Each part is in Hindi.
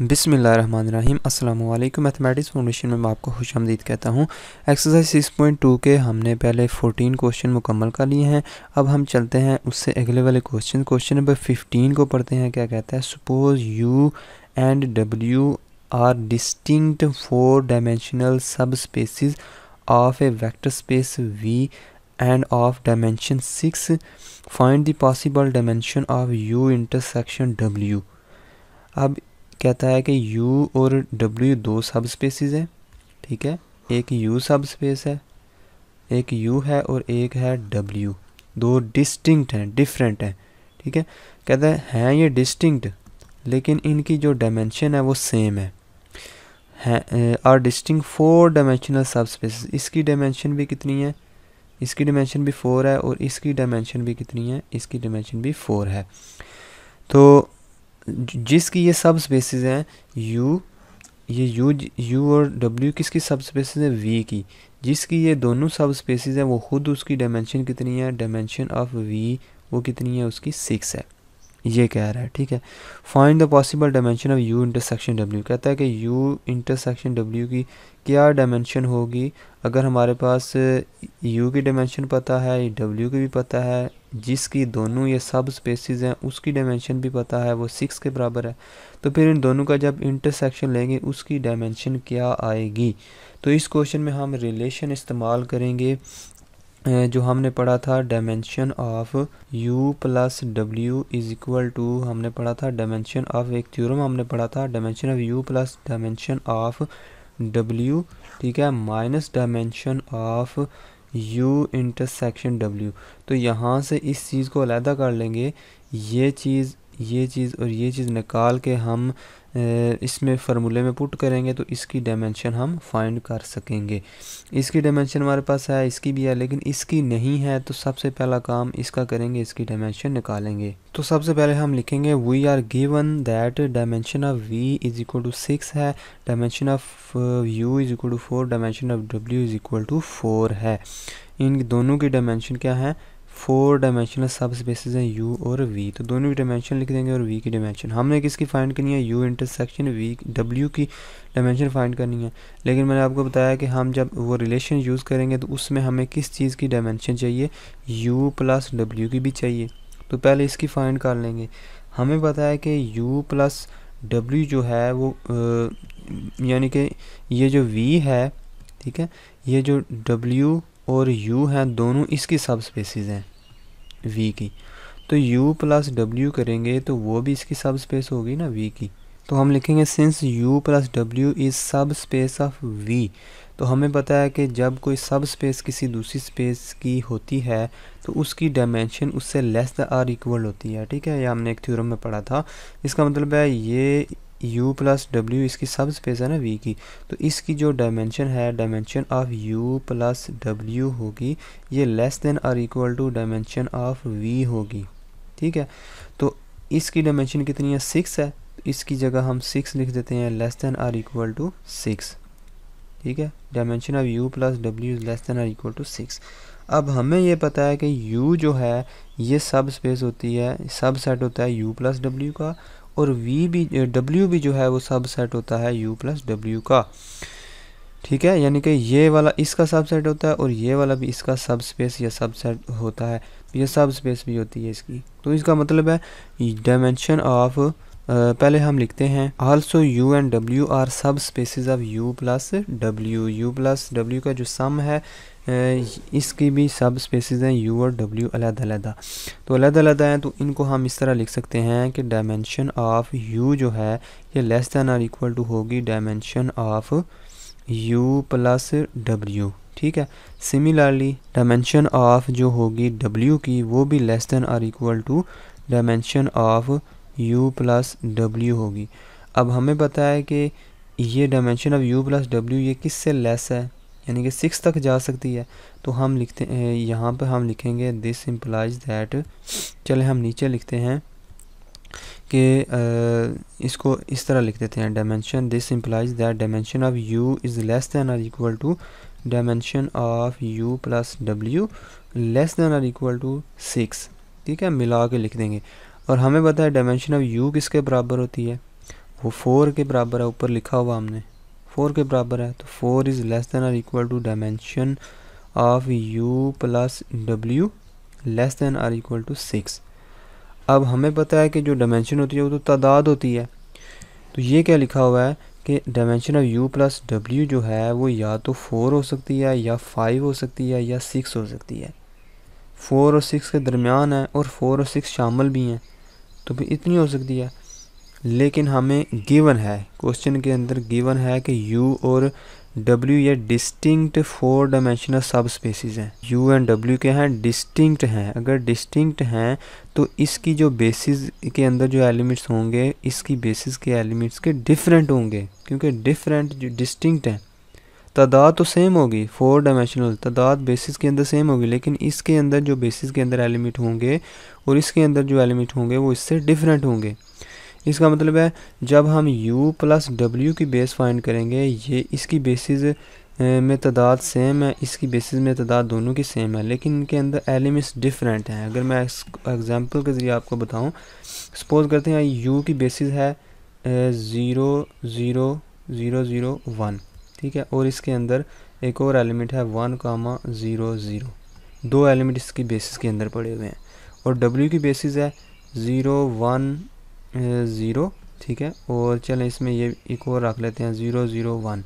बिसमीम असल मैथमेटिक्स फाउंडेशन में मैं आपको खुश आमदीद कहता हूँ एक्सरसाइज सिक्स पॉइंट टू के हमने पहले फ़ोटीन क्वेश्चन मुकम्मल कर लिए हैं अब हम चलते हैं उससे अगले वाले क्वेश्चन क्वेश्चन नंबर फिफ्टीन को पढ़ते हैं क्या कहता है suppose U and W are distinct four dimensional subspaces of a vector space V and of dimension six find the possible dimension of U intersection W अब कहता है कि U और W दो सब स्पेसिज हैं ठीक है एक U सब स्पेस है एक U है और एक है W दो डिस्टिंक्ट हैं डिफरेंट हैं ठीक है कहता है हैं ये डिस्टिंक्ट लेकिन इनकी जो डायमेंशन है वो सेम है are distinct four dimensional subspace इसकी डायमेंशन भी कितनी है इसकी डायमेंशन भी फोर है और इसकी डायमेंशन भी कितनी है इसकी डायमेंशन भी फोर है तो जिसकी ये सब स्पेसिस हैं यू ये यू यू और डब्ल्यू किसकी सब स्पेसिस है वी की जिसकी ये दोनों सब स्पेसिस हैं वो खुद उसकी डायमेंशन कितनी है डायमेंशन ऑफ वी वो कितनी है उसकी सिक्स है ये कह रहा है ठीक है find the possible dimension of U intersection W कहता है कि यू इंटरसेक्शन डब्ल्यू की क्या डायमेंशन होगी अगर हमारे पास यू की डायमेंशन पता है डब्ल्यू की भी पता है जिसकी दोनों ये सब स्पेसिस हैं उसकी डायमेंशन भी पता है वो सिक्स के बराबर है तो फिर इन दोनों का जब इंटरसेक्शन लेंगे उसकी डायमेंशन क्या आएगी तो इस क्वेश्चन में हम रिलेशन इस्तेमाल करेंगे जो हमने पढ़ा था dimension of u plus W is equal to हमने पढ़ा था डायमेंशन ऑफ एक थ्योरम हमने पढ़ा था dimension of u plus dimension of w ठीक है minus dimension of u intersection w तो यहाँ से इस चीज़ को अलहदा कर लेंगे ये चीज़ ये चीज़ और ये चीज़ निकाल के हम इसमें फार्मूले में पुट करेंगे तो इसकी डायमेंशन हम फाइंड कर सकेंगे इसकी डायमेंशन हमारे पास है इसकी भी है लेकिन इसकी नहीं है तो सबसे पहला काम इसका करेंगे इसकी डायमेंशन निकालेंगे तो सबसे पहले हम लिखेंगे we are given that dimension of V is equal to six है dimension of U is equal to four dimension of W is equal to four है इन दोनों की डायमेंशन क्या है फोर डायमेंशनल सब स्पेसिस हैं यू और वी तो दोनों की डायमेंशन लिख देंगे और वी की डायमेंशन हमने किसकी फाइंड करनी है यू इंटरसेक्शन वी डब्ल्यू की डायमेंशन फाइंड करनी है लेकिन मैंने आपको बताया कि हम जब वो रिलेशन यूज़ करेंगे तो उसमें हमें किस चीज़ की डायमेंशन चाहिए यू प्लस डब्ल्यू की भी चाहिए तो पहले इसकी फाइंड कर लेंगे हमें पता है कि यू प्लस डब्ल्यू जो है वो यानी कि ये जो वी है ठीक है ये जो डब्ल्यू और u हैं दोनों इसकी सब स्पेसिस हैं v की तो u प्लस डब्ल्यू करेंगे तो वो भी इसकी सब स्पेस होगी ना v की तो हम लिखेंगे since u plus W is subspace of v तो हमें पता है कि जब कोई सब स्पेस किसी दूसरी स्पेस की होती है तो उसकी डायमेंशन उससे लेस द आर इक्वल होती है ठीक है ये हमने एक थ्योरम में पढ़ा था इसका मतलब है ये u प्लस डब्ल्यू इसकी सब स्पेस है ना v की तो इसकी जो डायमेंशन है dimension of u plus W होगी ये लेस देन और equal to dimension of v होगी ठीक है तो इसकी डायमेंशन कितनी है सिक्स है इसकी जगह हम सिक्स लिख देते हैं लेस देन और इक्वल टू सिक्स ठीक है dimension of u plus W is less than और इक्वल टू सिक्स अब हमें ये पता है कि u जो है ये सब स्पेस होती है सब सेट होता है u प्लस डब्ल्यू का और v भी w भी जो है वो सबसेट होता है u प्लस डब्ल्यू का ठीक है यानी कि ये वाला इसका सबसेट होता है और ये वाला भी इसका सब स्पेस या सबसेट होता है ये सब स्पेस भी होती है इसकी तो इसका मतलब है डायमेंशन ऑफ पहले हम लिखते हैं also u and w are subspaces of u plus W U plus W का जो सम है इसकी भी सब स्पेसिस हैं यू और डब्ल्यू अलहद अलहदा तो अलग अलहदा हैं तो इनको हम इस तरह लिख सकते हैं कि डायमेंशन ऑफ यू जो है ये less than or equal to होगी dimension of U plus W ठीक है सिमिलरली डायमेंशन ऑफ जो होगी डब्ल्यू की वो भी less than or equal to dimension of U plus W होगी अब हमें पता है कि ये dimension of U plus W ये किस से लेस है यानी कि सिक्स तक जा सकती है तो हम लिखते हैं यहाँ पर हम लिखेंगे दिस इम्प्लाइज दैट चले हम नीचे लिखते हैं कि इसको इस तरह लिख देते हैं dimension this implies that dimension of U is less than or equal to dimension of U plus W less than or equal to six ठीक है मिला के लिख देंगे और हमें पता है डायमेंशन ऑफ यू किसके बराबर होती है वो फोर के बराबर है ऊपर लिखा हुआ हमने फोर के बराबर है तो four is less than or equal to dimension of U plus W less than or equal to six अब हमें पता है कि जो डायमेंशन होती है वो तो तादाद होती है तो ये क्या लिखा हुआ है कि dimension of U plus W जो है वो या तो फोर हो सकती है या फाइव हो सकती है या सिक्स हो सकती है फोर और सिक्स के दरमियान है और फोर और सिक्स शामिल भी हैं तो फिर इतनी हो सकती है लेकिन हमें गिवन है क्वेश्चन के अंदर गिवन है कि यू और डब्ल्यू ये distinct four dimensional subspaces हैं यू एंड डब्ल्यू के हैं डिस्टिंक्ट हैं अगर डिस्टिंक्ट हैं तो इसकी जो बेसिस के अंदर जो एलिमेंट्स होंगे इसकी बेसिस के एलिमेंट्स के डिफरेंट होंगे क्योंकि डिफरेंट जो डिस्टिंक्ट हैं तादाद तो सेम होगी फोर डायमेंशनल तादाद बेसिस के अंदर सेम होगी लेकिन इसके अंदर जो बेसिस के अंदर एलिमेंट होंगे और इसके अंदर जो एलिमेंट होंगे वो इससे डिफरेंट होंगे इसका मतलब है जब हम u प्लस डब्ल्यू की बेस फाइंड करेंगे ये इसकी बेसिस में तादाद सेम है इसकी बेसिस में तादाद दोनों की सेम है लेकिन इनके अंदर एलिमेंट्स डिफरेंट हैं अगर मैं एग्जांपल के ज़रिए आपको बताऊं सपोज करते हैं u की बेसिस है zero zero zero zero one ठीक है और इसके अंदर एक और एलिमेंट है वन कामा ज़ीरो ज़ीरो दो एलिमेंट इसकी बेसिस के अंदर पड़े हुए हैं और डब्ल्यू की बेसिस है ज़ीरो वन ज़ीरो ठीक है और चलें इसमें ये एक और रख लेते हैं ज़ीरो ज़ीरो वन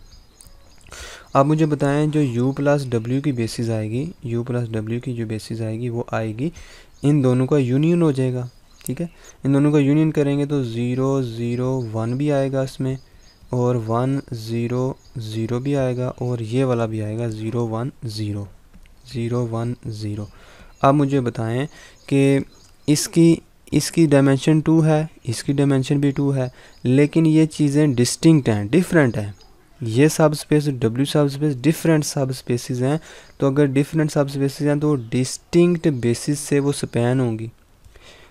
आप मुझे बताएं जो u प्लस डब्ल्यू की बेसिस आएगी u प्लस डब्ल्यू की जो बेसिस आएगी वो आएगी इन दोनों का यूनियन हो जाएगा ठीक है इन दोनों का यूनियन करेंगे तो ज़ीरो ज़ीरो वन भी आएगा इसमें और वन ज़ीरो ज़ीरो भी आएगा और ये वाला भी आएगा zero one zero zero one zero आप मुझे बताएं कि इसकी इसकी डायमेंशन टू है इसकी डायमेंशन भी टू है लेकिन ये चीज़ें डिस्टिंक्ट हैं डिफरेंट हैं ये subspace W subspace different subspaces हैं तो अगर डिफरेंट सब स्पेसिस हैं तो डिस्टिंक्ट बेसिस से वो स्पैन होंगी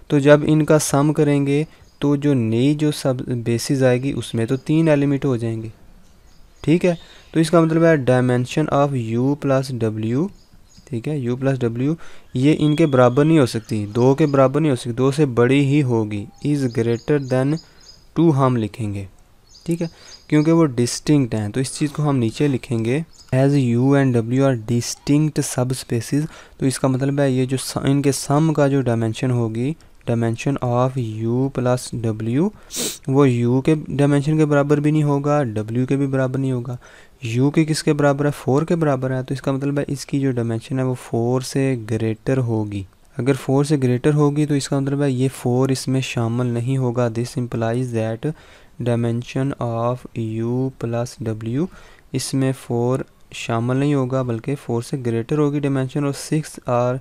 तो जब इनका सम करेंगे तो जो नई जो सब बेसिस आएगी उसमें तो तीन एलिमेंट हो जाएंगे ठीक है तो इसका मतलब है dimension of U plus W ठीक है u प्लस डब्ल्यू ये इनके बराबर नहीं हो सकती दो के बराबर नहीं हो सकती दो से बड़ी ही होगी इज़ ग्रेटर देन टू हम लिखेंगे ठीक है क्योंकि वो डिस्टिंक्ट हैं तो इस चीज़ को हम नीचे लिखेंगे as U and W are distinct subspaces तो इसका मतलब है ये जो इनके सम का जो डायमेंशन होगी dimension of U plus W वो यू के डायमेंशन के बराबर भी नहीं होगा डब्ल्यू के भी बराबर नहीं होगा यू के किसके बराबर है फ़ोर के बराबर है तो इसका मतलब है इसकी जो डायमेंशन है वो फ़ोर से ग्रेटर होगी अगर फ़ोर से ग्रेटर होगी तो इसका मतलब है ये फ़ोर इसमें शामिल नहीं होगा this implies that dimension of U plus W इसमें फ़ोर शामिल नहीं होगा बल्कि फ़ोर से ग्रेटर होगी डायमेंशन और six or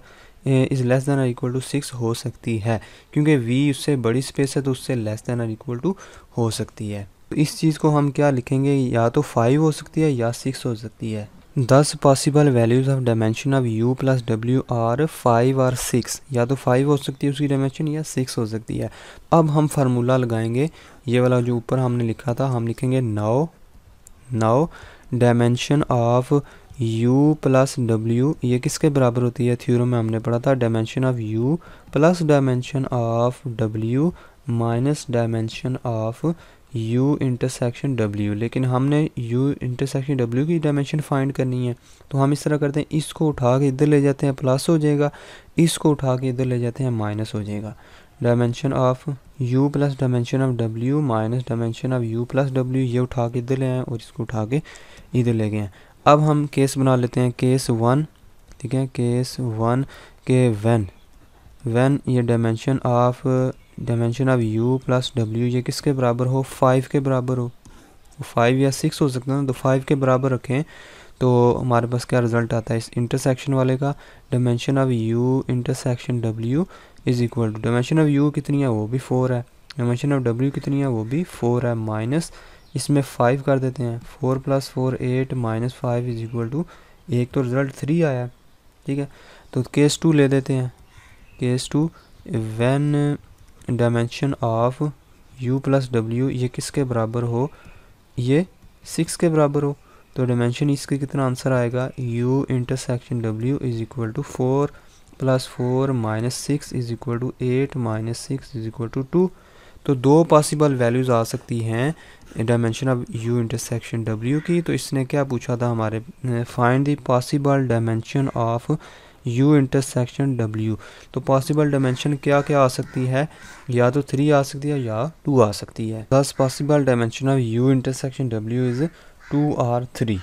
is less than or equal to six हो सकती है क्योंकि वी उससे बड़ी स्पेस है तो उससे less than or equal to हो सकती है इस चीज़ को हम क्या लिखेंगे या तो फाइव हो सकती है या सिक्स हो सकती है thus possible values of dimension of U plus W are five और सिक्स या तो फाइव हो सकती है उसकी डायमेंशन या सिक्स हो सकती है अब हम फार्मूला लगाएंगे ये वाला जो ऊपर हमने लिखा था हम लिखेंगे now now dimension of u plus W ये किसके बराबर होती है थ्योरम में हमने पढ़ा था dimension of u plus dimension of w minus dimension of U intersection W लेकिन हमने यू इंटरसेक्शन डब्ल्यू की डायमेंशन फाइंड करनी है तो हम इस तरह करते हैं इसको उठा के इधर ले जाते हैं प्लस हो जाएगा इसको उठा के इधर ले जाते हैं माइनस हो जाएगा dimension of U plus dimension of W minus dimension of U plus W ये उठा के इधर ले आए और इसको उठा के इधर ले गए हैं अब हम केस बना लेते हैं केस वन ठीक है केस वन के वन वन ये dimension of dimension of u plus W ये किसके बराबर हो फाइव के बराबर हो फाइव तो या सिक्स हो सकता है तो फाइव के बराबर रखें तो हमारे पास क्या रिजल्ट आता है इस इंटरसेक्शन वाले का dimension of u intersection w is equal to dimension of u कितनी है वो भी फोर है डायमेंशन ऑफ w कितनी है वो भी फोर है माइनस इसमें फाइव कर देते हैं four plus four eight minus five is equal to एक तो रिज़ल्ट थ्री आया ठीक है तो केस टू ले देते हैं case two when dimension of u plus W ये किसके बराबर हो ये सिक्स के बराबर हो तो डायमेंशन इसके कितना आंसर आएगा u intersection w is equal to four plus four minus six is equal to eight minus six is equal to two तो दो पॉसिबल वैल्यूज़ आ सकती हैं dimension of u intersection w की तो इसने क्या पूछा था हमारे find the possible dimension of U intersection W तो पॉसिबल डायमेंशन क्या क्या आ सकती है या तो थ्री आ सकती है या टू आ सकती है thus possible dimension of U intersection W is two or three